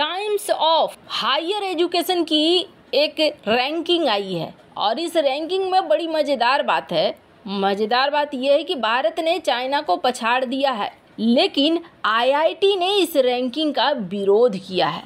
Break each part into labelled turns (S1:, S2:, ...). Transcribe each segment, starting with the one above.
S1: times of higher education की एक ranking आई है और इस रैंकिंग में बड़ी मज़ेदार बात है मज़ेदार बात यह है कि भारत ने चाइना को पछाड़ दिया है लेकिन आईआईटी ने इस रैंकिंग का विरोध किया है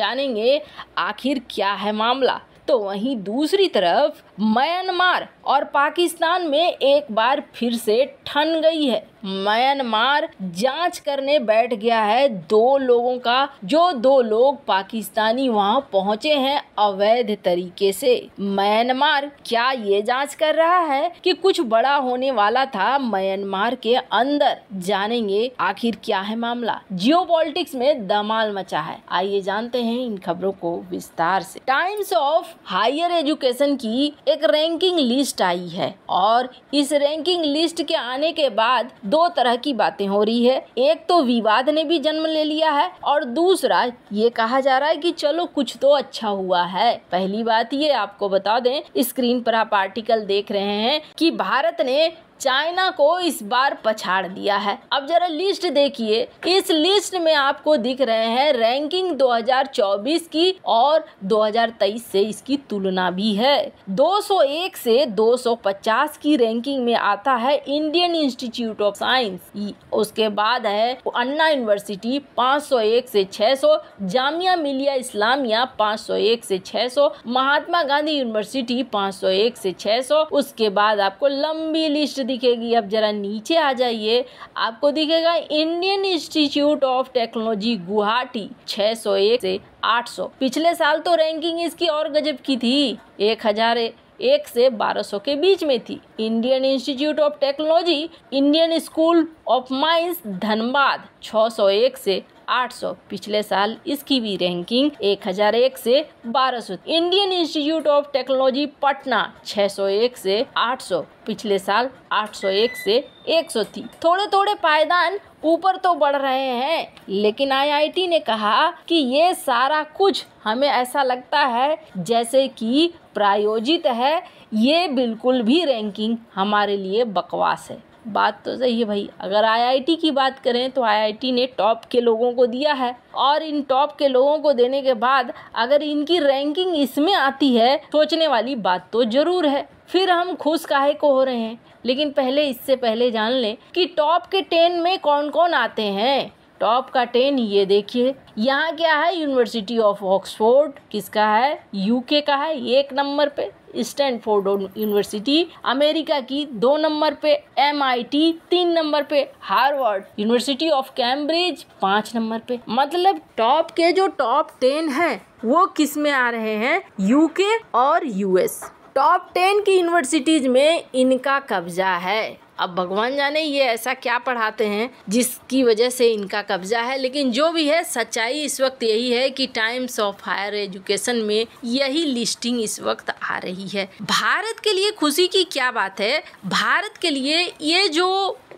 S1: जानेंगे आखिर क्या है मामला तो वहीं दूसरी तरफ म्यांमार और पाकिस्तान में एक बार फिर से ठन गई है म्यांमार जांच करने बैठ गया है दो लोगों का जो दो लोग पाकिस्तानी वहां पहुंचे हैं अवैध तरीके से म्यांमार क्या ये जांच कर रहा है कि कुछ बड़ा होने वाला था म्यांमार के अंदर जानेंगे आखिर क्या है मामला जियो में दमाल मचा है आइए जानते हैं इन खबरों को विस्तार से टाइम्स ऑफ हायर एजुकेशन की एक रैंकिंग लिस्ट आई है और इस रैंकिंग लिस्ट के आने के बाद दो तरह की बातें हो रही है एक तो विवाद ने भी जन्म ले लिया है और दूसरा ये कहा जा रहा है कि चलो कुछ तो अच्छा हुआ है पहली बात ये आपको बता दें स्क्रीन पर आप आर्टिकल देख रहे हैं कि भारत ने चाइना को इस बार पछाड़ दिया है अब जरा लिस्ट देखिए इस लिस्ट में आपको दिख रहे हैं रैंकिंग 2024 की और 2023 से इसकी तुलना भी है 201 से 250 की रैंकिंग में आता है इंडियन इंस्टीट्यूट ऑफ साइंस उसके बाद है अन्ना यूनिवर्सिटी 501 से 600 जामिया मिलिया इस्लामिया 501 से 600 महात्मा गांधी यूनिवर्सिटी 501 से 600 उसके बाद आपको लंबी लिस्ट दिखेगी अब ज़रा नीचे आ जाइए आपको दिखेगा Indian Institute of Technology Guwahati 601 से 800 पिछले साल तो रैंकिंग इसकी और गजब की थी एक हजार एक से बारह सौ के बीच में थी Indian Institute of Technology Indian School of Mines Dhanbad 601 से 800 पिछले साल इसकी भी रैंकिंग 1001 से 1200 Indian Institute of Technology Patna 601 से 800 पिछले साल 801 से 100 थी थोड़े थोड़े पायदान ऊपर तो बढ़ रहे हैं लेकिन आईआईटी ने कहा कि ये सारा कुछ हमें ऐसा लगता है जैसे कि प्रायोजित है ये बिल्कुल भी रैंकिंग हमारे लिए बकवास है बात तो सही है भाई अगर आईआईटी की बात करें तो आईआईटी ने टॉप के लोगों को दिया है और इन टॉप के लोगों को देने के बाद अगर इनकी रैंकिंग इसमें आती है सोचने वाली बात तो ज़रूर है फिर हम खुश काहे को हो रहे हैं लेकिन पहले इससे पहले जान लें कि टॉप के टेन में कौन कौन आते हैं टॉप का टेन ये देखिए यहाँ क्या है यूनिवर्सिटी ऑफ ऑक्सफोर्ड किसका है यूके का है एक नंबर पे स्टैनफोर्ड यूनिवर्सिटी अमेरिका की दो नंबर पे टी तीन नंबर पे हार्वर्ड यूनिवर्सिटी ऑफ कैम्ब्रिज पांच नंबर पे मतलब टॉप के जो टॉप टेन है वो किस में आ रहे हैं यूके और यूएस टॉप टेन की यूनिवर्सिटीज़ में इनका कब्जा है अब भगवान जाने ये ऐसा क्या पढ़ाते हैं जिसकी वजह से इनका कब्जा है लेकिन जो भी है सच्चाई इस वक्त यही है कि टाइम्स ऑफ हायर एजुकेशन में यही लिस्टिंग इस वक्त आ रही है भारत के लिए खुशी की क्या बात है भारत के लिए ये जो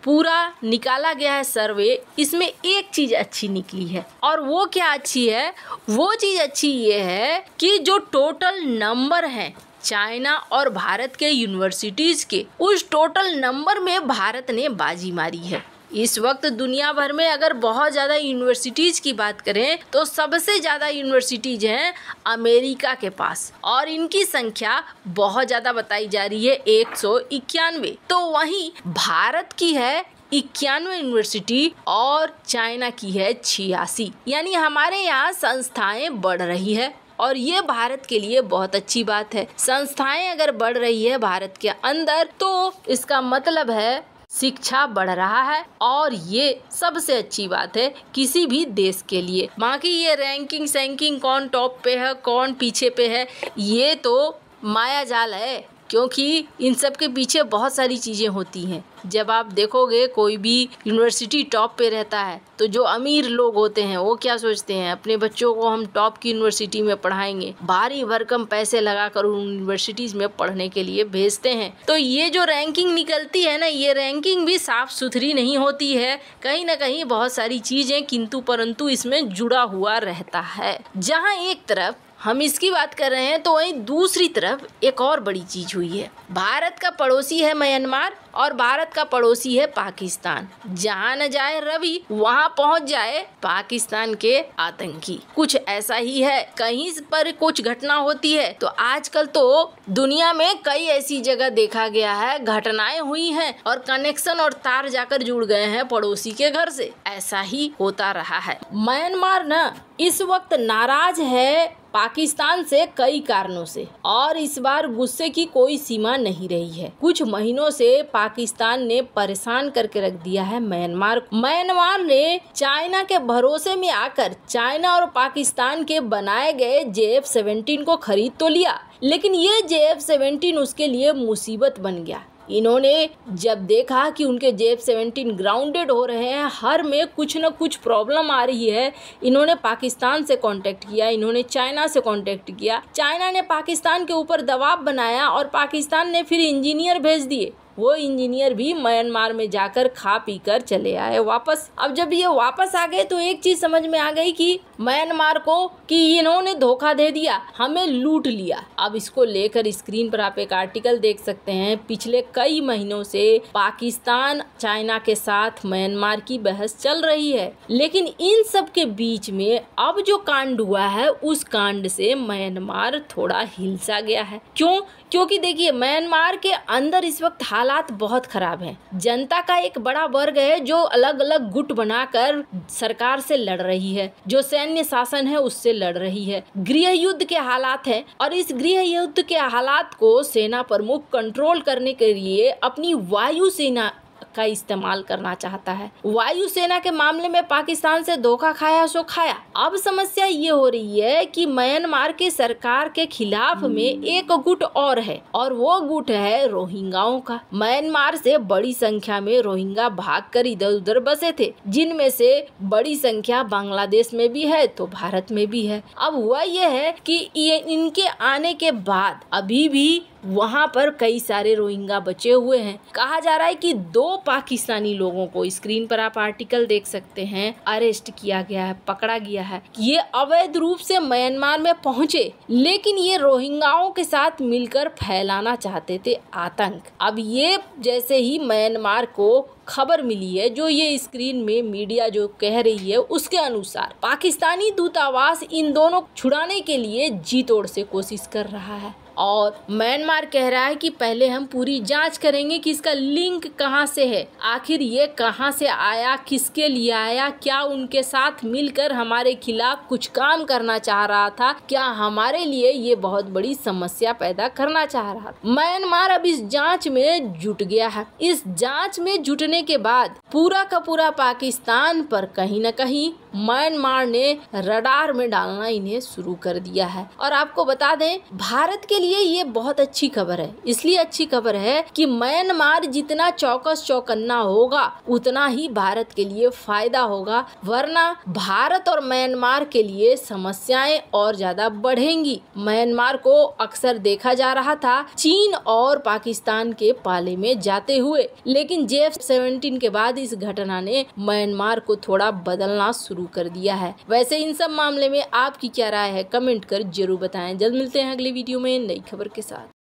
S1: पूरा निकाला गया है सर्वे इसमें एक चीज अच्छी निकली है और वो क्या अच्छी है वो चीज अच्छी ये है कि जो टोटल नंबर है चाइना और भारत के यूनिवर्सिटीज़ के उस टोटल नंबर में भारत ने बाजी मारी है इस वक्त दुनिया भर में अगर बहुत ज़्यादा यूनिवर्सिटीज़ की बात करें तो सबसे ज़्यादा यूनिवर्सिटीज़ हैं अमेरिका के पास और इनकी संख्या बहुत ज़्यादा बताई जा रही है एक सौ इक्यानवे तो वहीं भारत की है इक्यानवे यूनिवर्सिटी और चाइना की है छियासी यानी हमारे यहाँ संस्थाएं बढ़ रही है और ये भारत के लिए बहुत अच्छी बात है संस्थाएं अगर बढ़ रही है भारत के अंदर तो इसका मतलब है शिक्षा बढ़ रहा है और ये सबसे अच्छी बात है किसी भी देश के लिए बाकी ये रैंकिंग सैंकिंग कौन टॉप पे है कौन पीछे पे है ये तो माया जाल है क्योंकि इन सब के पीछे बहुत सारी चीज़ें होती हैं जब आप देखोगे कोई भी यूनिवर्सिटी टॉप पे रहता है तो जो अमीर लोग होते हैं वो क्या सोचते हैं अपने बच्चों को हम टॉप की यूनिवर्सिटी में पढ़ाएंगे भारी भरकम पैसे लगाकर उन यूनिवर्सिटीज में पढ़ने के लिए भेजते हैं तो ये जो रैंकिंग निकलती है ना ये रैंकिंग भी साफ सुथरी नहीं होती है कहीं ना कहीं बहुत सारी चीज़ें किंतु परंतु इसमें जुड़ा हुआ रहता है जहाँ एक तरफ हम इसकी बात कर रहे हैं तो वहीं दूसरी तरफ एक और बड़ी चीज़ हुई है भारत का पड़ोसी है म्यांमार और भारत का पड़ोसी है पाकिस्तान जहाँ न जाए रवि वहाँ पहुँच जाए पाकिस्तान के आतंकी कुछ ऐसा ही है कहीं पर कुछ घटना होती है तो आजकल तो दुनिया में कई ऐसी जगह देखा गया है घटनाएं हुई हैं और कनेक्शन और तार जाकर जुड़ गए हैं पड़ोसी के घर से ऐसा ही होता रहा है म्यांमार न इस वक्त नाराज है पाकिस्तान से कई कारणों से और इस बार गुस्से की कोई सीमा नहीं रही है कुछ महीनों से पाकिस्तान ने परेशान करके रख दिया है म्यांमार म्यांमार ने चाइना के भरोसे में आकर चाइना और पाकिस्तान के बनाए गए जे एफ सेवेंटीन को खरीद तो लिया लेकिन ये जे एफ सेवेंटीन उसके लिए मुसीबत बन गया इन्होंने जब देखा कि उनके जेब सेवेंटीन ग्राउंडेड हो रहे हैं हर में कुछ ना कुछ प्रॉब्लम आ रही है इन्होंने पाकिस्तान से कांटेक्ट किया इन्होंने चाइना से कांटेक्ट किया चाइना ने पाकिस्तान के ऊपर दबाव बनाया और पाकिस्तान ने फिर इंजीनियर भेज दिए वो इंजीनियर भी म्यांमार में जाकर खा पी कर चले आए वापस अब जब ये वापस आ गए तो एक चीज समझ में आ गई कि म्यांमार को कि इन्होंने धोखा दे दिया हमें लूट लिया अब इसको लेकर स्क्रीन पर आप एक आर्टिकल देख सकते हैं पिछले कई महीनों से पाकिस्तान चाइना के साथ म्यांमार की बहस चल रही है लेकिन इन सब के बीच में अब जो कांड हुआ है उस कांड से म्यांमार थोड़ा हिलसा गया है क्यों क्योंकि देखिए म्यांमार के अंदर इस वक्त हाल हालात बहुत खराब हैं जनता का एक बड़ा वर्ग है जो अलग अलग गुट बनाकर सरकार से लड़ रही है जो सैन्य शासन है उससे लड़ रही है गृह युद्ध के हालात है और इस गृह युद्ध के हालात को सेना प्रमुख कंट्रोल करने के लिए अपनी वायु सेना का इस्तेमाल करना चाहता है वायुसेना के मामले में पाकिस्तान से धोखा खाया सो खाया अब समस्या ये हो रही है कि म्यांमार की सरकार के खिलाफ में एक गुट और है और वो गुट है रोहिंगाओं का म्यांमार से बड़ी संख्या में रोहिंगा कर इधर उधर बसे थे जिनमें से बड़ी संख्या बांग्लादेश में भी है तो भारत में भी है अब हुआ यह है कि इनके आने के बाद अभी भी वहाँ पर कई सारे रोहिंगा बचे हुए हैं कहा जा रहा है कि दो पाकिस्तानी लोगों को स्क्रीन पर आप आर्टिकल देख सकते हैं अरेस्ट किया गया है पकड़ा गया है ये अवैध रूप से म्यांमार में पहुंचे लेकिन ये रोहिंगाओं के साथ मिलकर फैलाना चाहते थे आतंक अब ये जैसे ही म्यांमार को खबर मिली है जो ये स्क्रीन में मीडिया जो कह रही है उसके अनुसार पाकिस्तानी दूतावास इन दोनों छुड़ाने के लिए जी तोड़ से कोशिश कर रहा है और म्यांमार कह रहा है कि पहले हम पूरी जांच करेंगे कि इसका लिंक कहाँ से है आखिर ये कहाँ से आया किसके लिए आया क्या उनके साथ मिलकर हमारे खिलाफ कुछ काम करना चाह रहा था क्या हमारे लिए ये बहुत बड़ी समस्या पैदा करना चाह रहा था म्यांमार अब इस जाँच में जुट गया है इस जाँच में जुटने के बाद पूरा का पूरा पाकिस्तान पर कहीं न कहीं म्यांमार ने रडार में डालना इन्हें शुरू कर दिया है और आपको बता दें भारत के लिए लिए ये बहुत अच्छी खबर है इसलिए अच्छी खबर है कि म्यांमार जितना चौकस चौकन्ना होगा उतना ही भारत के लिए फायदा होगा वरना भारत और म्यांमार के लिए समस्याएं और ज्यादा बढ़ेंगी म्यांमार को अक्सर देखा जा रहा था चीन और पाकिस्तान के पाले में जाते हुए लेकिन जे एफ के बाद इस घटना ने म्यांमार को थोड़ा बदलना शुरू कर दिया है वैसे इन सब मामले में आपकी क्या राय है कमेंट कर जरूर बताएं जल्द मिलते हैं अगले वीडियो में नई खबर के साथ